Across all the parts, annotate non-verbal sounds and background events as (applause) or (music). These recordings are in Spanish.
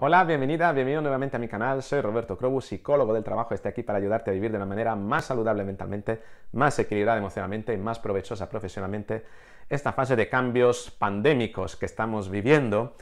Hola, bienvenida, bienvenido nuevamente a mi canal. Soy Roberto Krobu, psicólogo del trabajo. Estoy aquí para ayudarte a vivir de una manera más saludable mentalmente, más equilibrada emocionalmente y más provechosa profesionalmente esta fase de cambios pandémicos que estamos viviendo.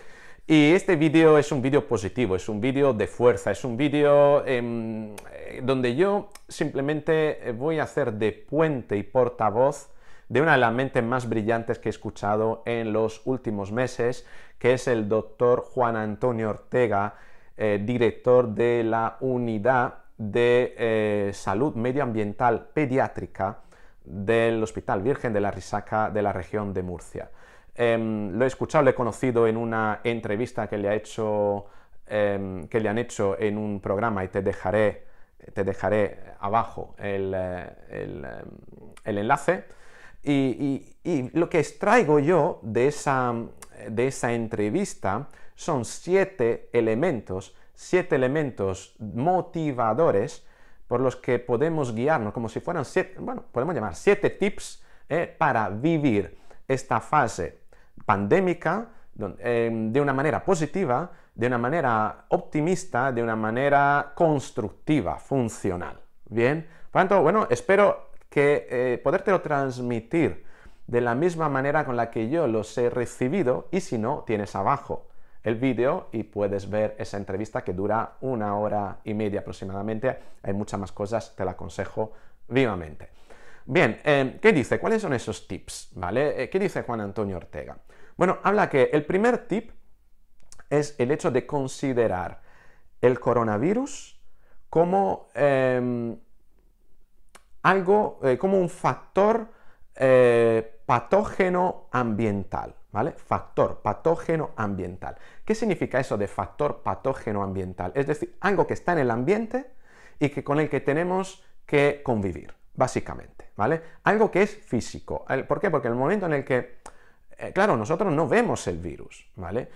Y este vídeo es un vídeo positivo, es un vídeo de fuerza, es un vídeo em, eh, donde yo simplemente voy a hacer de puente y portavoz de una de las mentes más brillantes que he escuchado en los últimos meses, que es el doctor Juan Antonio Ortega, eh, director de la unidad de eh, salud medioambiental pediátrica del Hospital Virgen de la Risaca de la región de Murcia. Em, lo he escuchado, lo he conocido en una entrevista que le, hecho, em, que le han hecho en un programa y te dejaré, abajo el eh, em, enlace. Y, lo que extraigo yo de esa, de esa entrevista son siete elementos, siete elementos motivadores por los que podemos guiarnos, como si fueran siete, bueno, podemos llamar siete tips eh, para vivir esta fase pandémica eh, de una manera positiva, de una manera optimista, de una manera constructiva, funcional. Bien, por tanto, bueno, espero que eh, podértelo transmitir de la misma manera con la que yo los he recibido y si no, tienes abajo el vídeo y puedes ver esa entrevista que dura una hora y media aproximadamente. Hay muchas más cosas, te la aconsejo vivamente. Bien, em, ¿qué dice? ¿Cuáles son esos tips? ¿Vale? Eh, ¿Qué dice Juan Antonio Ortega? Bueno, habla que el primer tip es el hecho de considerar el coronavirus como em, algo eh, como un factor eh, patógeno ambiental, ¿vale? Factor patógeno ambiental. ¿Qué significa eso de factor patógeno ambiental? Es decir, algo que está en el ambiente y que con el que tenemos que convivir, básicamente, ¿vale? Algo que es físico. ¿Por qué? Porque en el momento en el que eh, claro, nosotros no vemos el virus, ¿vale?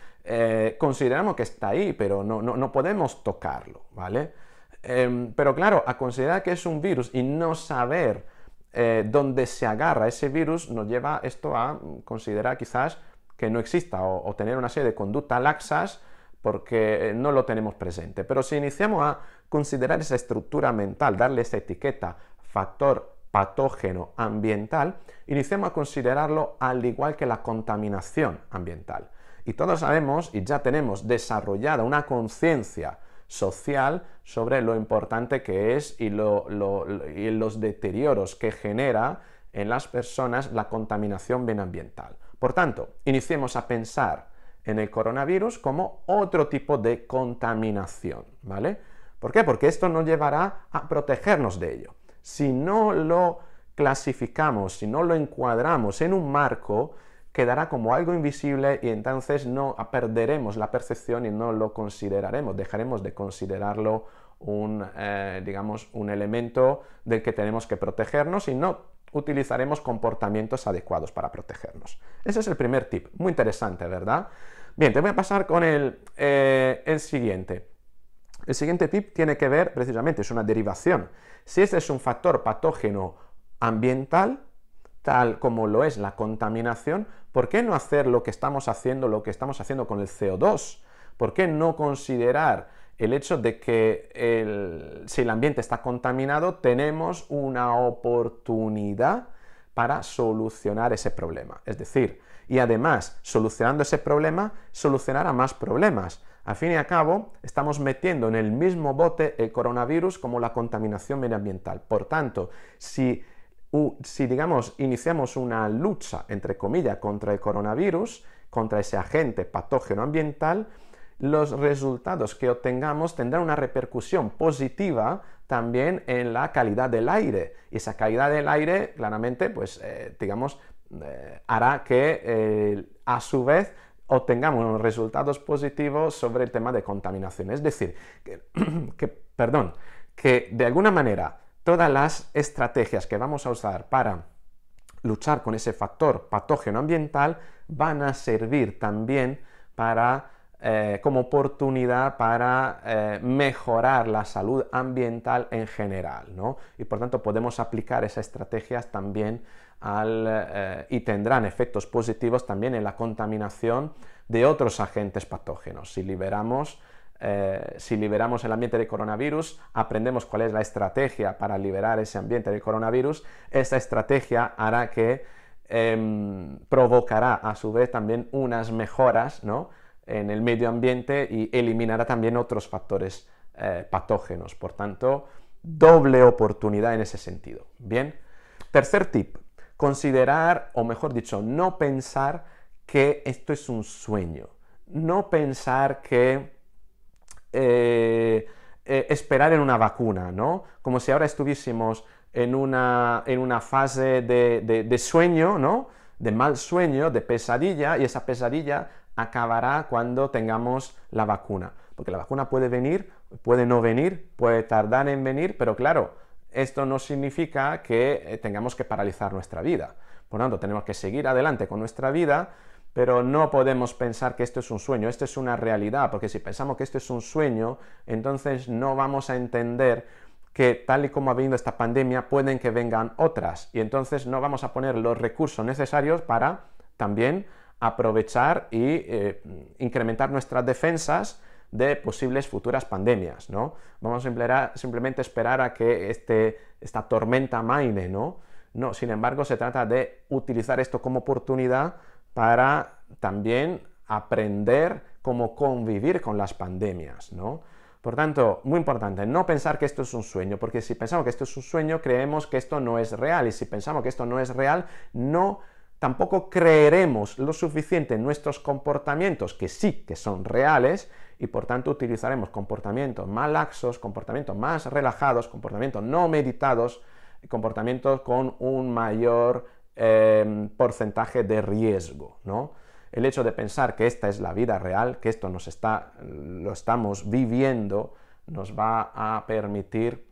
consideramos que está ahí, pero no, no podemos tocarlo, ¿vale? Em, pero claro, a considerar que es un virus y no saber eh, dónde se agarra ese virus nos lleva esto a considerar quizás que no exista o, o tener una serie de conductas laxas porque eh, no lo tenemos presente. Pero si iniciamos a considerar esa estructura mental, darle esa etiqueta, factor patógeno ambiental, iniciamos a considerarlo al igual que la contaminación ambiental. Y todos sabemos y ya tenemos desarrollada una conciencia social sobre lo importante que es y, los deterioros que genera en las personas la contaminación ambiental. Por tanto, iniciemos a pensar en el coronavirus como otro tipo de contaminación, ¿vale? ¿Por qué? Porque esto nos llevará a protegernos de ello. Si no lo clasificamos, si no lo encuadramos en un marco quedará como algo invisible y entonces no perderemos la percepción y no lo consideraremos, dejaremos de considerarlo un, eh, digamos, un elemento del que tenemos que protegernos y no utilizaremos comportamientos adecuados para protegernos. Ese es el primer tip, muy interesante, ¿verdad? Bien, te voy a pasar con el, eh, el siguiente. El siguiente tip tiene que ver precisamente, es una derivación. Si este es un factor patógeno ambiental, tal como lo es la contaminación, ¿por qué no hacer lo que estamos haciendo, lo que estamos haciendo con el CO2? ¿Por qué no considerar el hecho de que si el ambiente está contaminado, tenemos una oportunidad para solucionar ese problema? Es decir, y además, solucionando ese problema, solucionará más problemas. Al fin y al cabo, estamos metiendo en el mismo bote el coronavirus como la contaminación medioambiental. Por tanto, si si digamos iniciamos una lucha, entre comillas, contra el coronavirus, contra ese agente patógeno ambiental, los resultados que obtengamos tendrán una repercusión positiva también en la calidad del aire. Y esa calidad del aire, claramente, pues, eh, digamos, eh, hará que eh, a su vez obtengamos resultados positivos sobre el tema de contaminación. Es decir, que (clears throat) perdón, que de alguna manera todas las estrategias que vamos a usar para luchar con ese factor patógeno ambiental van a servir también eh, como oportunidad para eh, mejorar la salud ambiental en general, ¿no? Y por tanto podemos aplicar esas estrategias también eh, y tendrán efectos positivos también en la contaminación de otros agentes patógenos. Si liberamos eh, si liberamos el ambiente de coronavirus, aprendemos cuál es la estrategia para liberar ese ambiente de coronavirus, esa estrategia hará que em, provocará a su vez también unas mejoras en el medio ambiente y eliminará también otros factores eh, patógenos. Por tanto, doble oportunidad en ese sentido. Bien. Tercer tip, considerar, o mejor dicho, no pensar que esto es un sueño. No pensar que eh, eh, esperar en una vacuna, ¿no? Como si ahora estuviésemos en una, fase de, sueño, ¿no? De mal sueño, de pesadilla, y esa pesadilla acabará cuando tengamos la vacuna. Porque la vacuna puede venir, puede no venir, puede tardar en venir, pero claro, esto no significa que eh, tengamos que paralizar nuestra vida. Por lo tanto, tenemos que seguir adelante con nuestra vida pero no podemos pensar que esto es un sueño, esto es una realidad, porque si pensamos que esto es un sueño, entonces no vamos a entender que tal y como ha venido esta pandemia, pueden que vengan otras. Y entonces no vamos a poner los recursos necesarios para también aprovechar y eh, incrementar nuestras defensas de posibles futuras pandemias, ¿no? Vamos a simplemente esperar a que este, esta tormenta maine, ¿no? No, sin embargo, se trata de utilizar esto como oportunidad para también aprender cómo convivir con las pandemias, ¿no? Por tanto, muy importante, no pensar que esto es un sueño, porque si pensamos que esto es un sueño, creemos que esto no es real, y si pensamos que esto no es real, no tampoco creeremos lo suficiente en nuestros comportamientos, que sí que son reales, y por tanto utilizaremos comportamientos más laxos, comportamientos más relajados, comportamientos no meditados, comportamientos con un mayor Em, porcentaje de riesgo, ¿no? El hecho de pensar que esta es la vida real, que esto nos está, lo estamos viviendo, nos va a permitir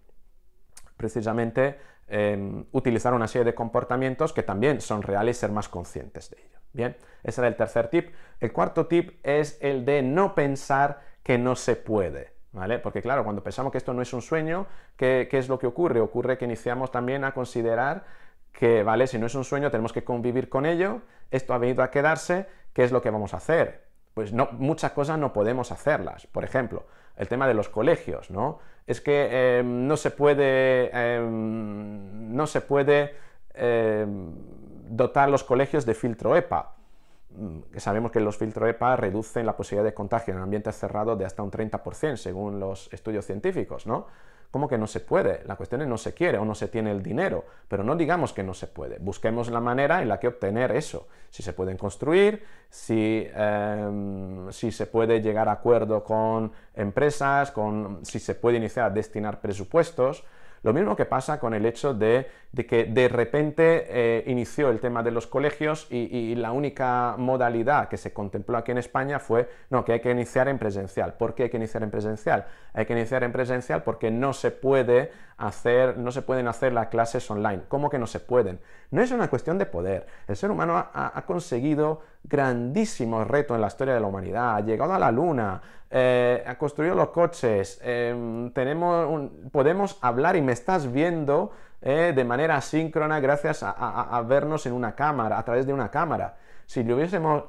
precisamente em, utilizar una serie de comportamientos que también son reales y ser más conscientes de ello. Bien, ese era el tercer tip. El cuarto tip es el de no pensar que no se puede. ¿Vale? Porque claro, cuando pensamos que esto no es un sueño, ¿qué, es lo que ocurre? Ocurre que iniciamos también a considerar que, vale, si no es un sueño tenemos que convivir con ello, esto ha venido a quedarse, ¿qué es lo que vamos a hacer? Pues no, muchas cosas no podemos hacerlas. Por ejemplo, el tema de los colegios, ¿no? Es que eh, no se puede, eh, no se puede eh, dotar los colegios de filtro EPA. Mm, sabemos que los filtro EPA reducen la posibilidad de contagio en ambientes cerrados de hasta un 30%, según los estudios científicos, ¿no? ¿Cómo que no se puede? La cuestión es no se quiere o no se tiene el dinero, pero no digamos que no se puede. Busquemos la manera en la que obtener eso. Si se pueden construir, si, em, se puede llegar a acuerdo con empresas, con, si se puede iniciar a destinar presupuestos. Lo mismo que pasa con el hecho de, que de repente eh, inició el tema de los colegios y, la única modalidad que se contempló aquí en España fue, no, que hay que iniciar en presencial. ¿Por qué hay que iniciar en presencial? Hay que iniciar en presencial porque no se puede hacer, no se pueden hacer las clases online. ¿Cómo que no se pueden? No es una cuestión de poder. El ser humano ha, ha conseguido grandísimos retos en la historia de la humanidad, ha llegado a la luna, eh, ha construido los coches, eh, tenemos podemos hablar y me estás viendo eh, de manera asíncrona gracias a, a vernos en una cámara, a través de una cámara. Si le hubiésemos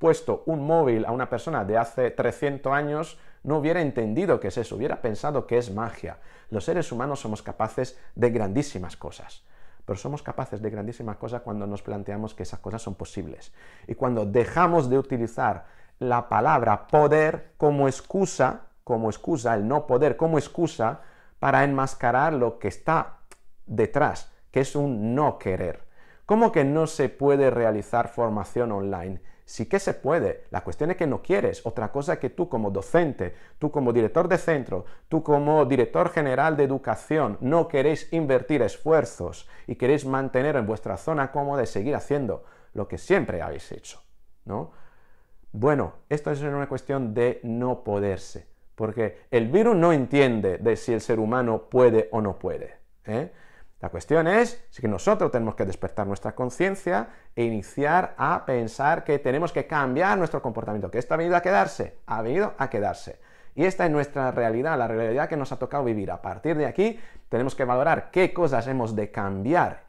puesto un móvil a una persona de hace 300 años, no hubiera entendido qué es eso, hubiera pensado que es magia. Los seres humanos somos capaces de grandísimas cosas, pero somos capaces de grandísimas cosas cuando nos planteamos que esas cosas son posibles. Y cuando dejamos de utilizar la palabra poder como excusa, como excusa, el no poder como excusa para enmascarar lo que está detrás, que es un no querer. ¿Cómo que no se puede realizar formación online? Sí que se puede. La cuestión es que no quieres. Otra cosa es que tú como docente, tú como director de centro, tú como director general de educación, no queréis invertir esfuerzos y queréis mantener en vuestra zona cómoda y seguir haciendo lo que siempre habéis hecho, ¿no? Bueno, esto es una cuestión de no poderse, porque el virus no entiende de si el ser humano puede o no puede. ¿eh? La cuestión es si nosotros tenemos que despertar nuestra conciencia e iniciar a pensar que tenemos que cambiar nuestro comportamiento, que esto ha venido a quedarse, ha venido a quedarse. Y esta es nuestra realidad, la realidad que nos ha tocado vivir. A partir de aquí tenemos que valorar qué cosas hemos de cambiar.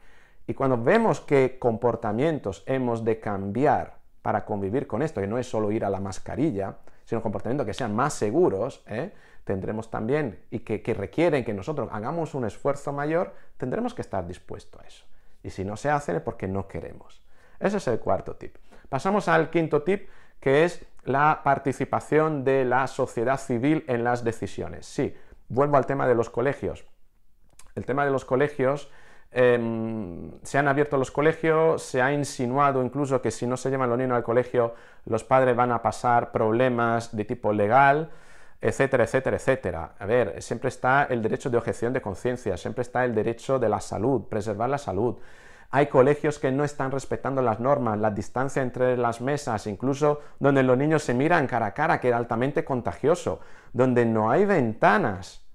Y cuando vemos qué comportamientos hemos de cambiar para convivir con esto, que no es solo ir a la mascarilla, sino comportamientos que sean más seguros, ¿eh? tendremos también, y que, que requieren que nosotros hagamos un esfuerzo mayor, tendremos que estar dispuestos a eso. Y si no se hace es porque no queremos. Ese es el cuarto tip. Pasamos al quinto tip, que es la participación de la sociedad civil en las decisiones. Sí, vuelvo al tema de los colegios. El tema de los colegios Em, se han abierto los colegios, se ha insinuado incluso que si no se llevan los niños al colegio, los padres van a pasar problemas de tipo legal, etcétera, etcétera, etcétera. A ver, siempre está el derecho de objeción de conciencia, siempre está el derecho de la salud, preservar la salud. Hay colegios que no están respetando las normas, la distancia entre las mesas, incluso donde los niños se miran cara a cara, que era altamente contagioso, donde no hay ventanas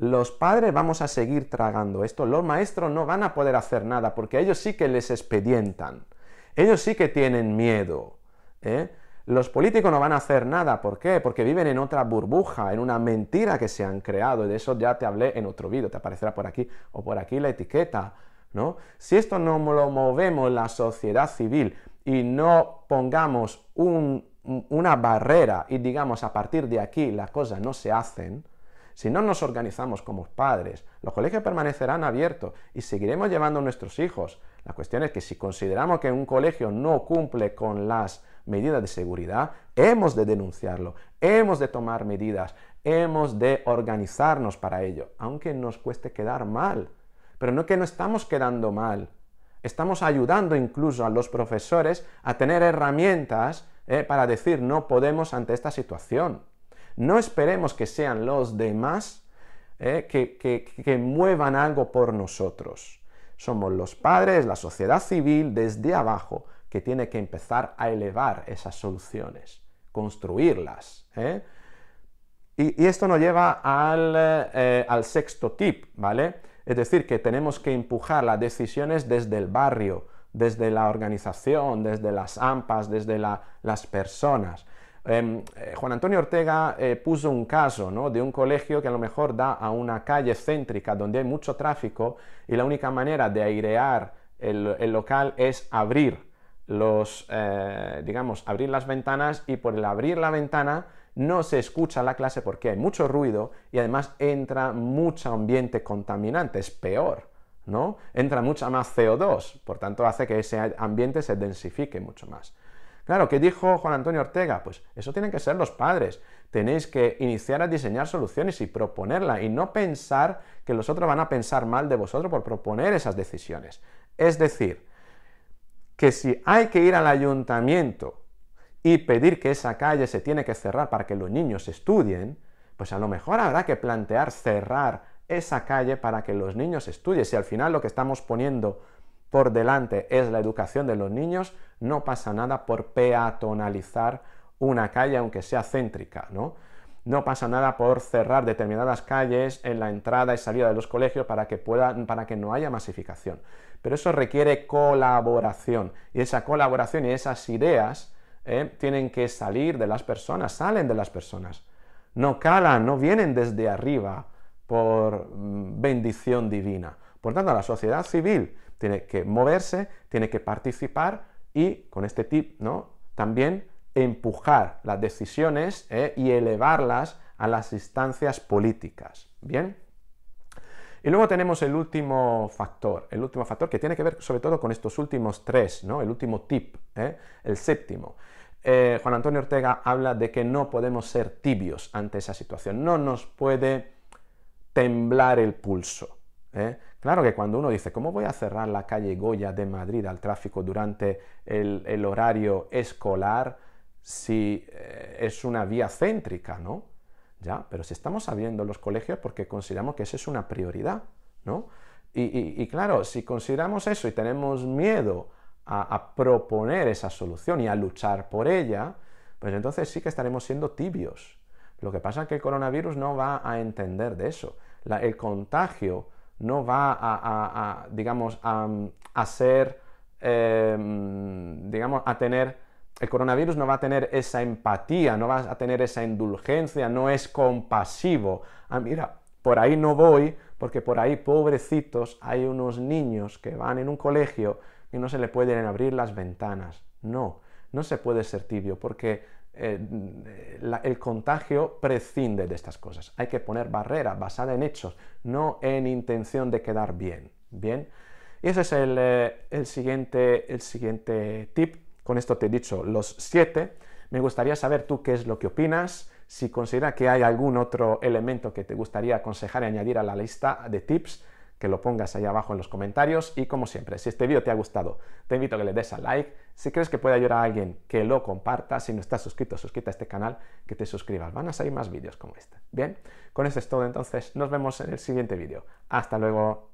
los padres vamos a seguir tragando esto, los maestros no van a poder hacer nada porque ellos sí que les expedientan, ellos sí que tienen miedo. ¿eh? Los políticos no van a hacer nada, ¿por qué? Porque viven en otra burbuja, en una mentira que se han creado, de eso ya te hablé en otro vídeo, te aparecerá por aquí o por aquí la etiqueta, ¿no? Si esto no lo movemos la sociedad civil y no pongamos una barrera y digamos a partir de aquí las cosas no se hacen, si no nos organizamos como padres, los colegios permanecerán abiertos y seguiremos llevando a nuestros hijos. La cuestión es que si consideramos que un colegio no cumple con las medidas de seguridad, hemos de denunciarlo, hemos de tomar medidas, hemos de organizarnos para ello, aunque nos cueste quedar mal. Pero no que no estamos quedando mal, estamos ayudando incluso a los profesores a tener herramientas eh, para decir no podemos ante esta situación. No esperemos que sean los demás eh, que, muevan algo por nosotros. Somos los padres, la sociedad civil, desde abajo, que tiene que empezar a elevar esas soluciones, construirlas. Eh. Y, esto nos lleva eh, al, sexto tip, ¿vale? Es decir, que tenemos que empujar las decisiones desde el barrio, desde la organización, desde las AMPAs, desde las personas. Em, eh, Juan Antonio Ortega eh, puso un caso de un colegio que a lo mejor da a una calle céntrica donde hay mucho tráfico y la única manera de airear el, local es abrir los, eh, digamos, abrir las ventanas y por el abrir la ventana no se escucha la clase porque hay mucho ruido y además entra mucho ambiente contaminante, es peor, ¿no? Entra mucha más CO2, por tanto hace que ese ambiente se densifique mucho más. Claro, ¿qué dijo Juan Antonio Ortega? Pues eso tienen que ser los padres. Tenéis que iniciar a diseñar soluciones y proponerlas, y no pensar que los otros van a pensar mal de vosotros por proponer esas decisiones. Es decir, que si hay que ir al ayuntamiento y pedir que esa calle se tiene que cerrar para que los niños estudien, pues a lo mejor habrá que plantear cerrar esa calle para que los niños estudien. Si al final lo que estamos poniendo por delante es la educación de los niños, no pasa nada por peatonalizar una calle, aunque sea céntrica, ¿no? No pasa nada por cerrar determinadas calles en la entrada y salida de los colegios para que, no haya masificación. Pero eso requiere colaboración. Y esa colaboración y esas ideas ¿eh? tienen que salir de las personas, salen de las personas. No calan, no vienen desde arriba por mm, bendición divina. Por tanto, la sociedad civil tiene que moverse, tiene que participar y con este tip, ¿no? También empujar las decisiones ¿eh? y elevarlas a las instancias políticas. Bien. Y luego tenemos el último factor, el último factor que tiene que ver sobre todo con estos últimos tres, ¿no? El último tip, ¿eh? el séptimo. Eh, Juan Antonio Ortega habla de que no podemos ser tibios ante esa situación, no nos puede temblar el pulso. Claro que cuando uno dice, ¿cómo voy a cerrar la calle Goya de Madrid al tráfico durante el, horario escolar si eh, es una vía céntrica, ¿no? Ya, pero si estamos abriendo los colegios porque consideramos que esa es una prioridad, ¿no? Y, claro, si consideramos eso y tenemos miedo a, proponer esa solución y a luchar por ella, pues entonces sí que estaremos siendo tibios. Lo que pasa es que el coronavirus no va a entender de eso. el contagio no va a, digamos, a, ser, em, digamos, a tener, el coronavirus no va a tener esa empatía, no va a tener esa indulgencia, no es compasivo. Ah, mira, por ahí no voy, porque por ahí, pobrecitos, hay unos niños que van en un colegio y no se le pueden abrir las ventanas. No, no se puede ser tibio, porque eh, el contagio prescinde de estas cosas. Hay que poner barrera basada en hechos, no en intención de quedar bien. Bien, y ese es el, eh, el, siguiente, el siguiente tip. Con esto te he dicho los siete. Me gustaría saber tú qué es lo que opinas, si considera que hay algún otro elemento que te gustaría aconsejar y añadir a la lista de tips que lo pongas ahí abajo en los comentarios y como siempre, si este vídeo te ha gustado, te invito a que le des a like, si crees que puede ayudar a alguien, que lo compartas, si no estás suscrito, suscríbete a este canal, que te suscribas, van a salir más vídeos como este. Bien, con esto es todo entonces, nos vemos en el siguiente vídeo. Hasta luego.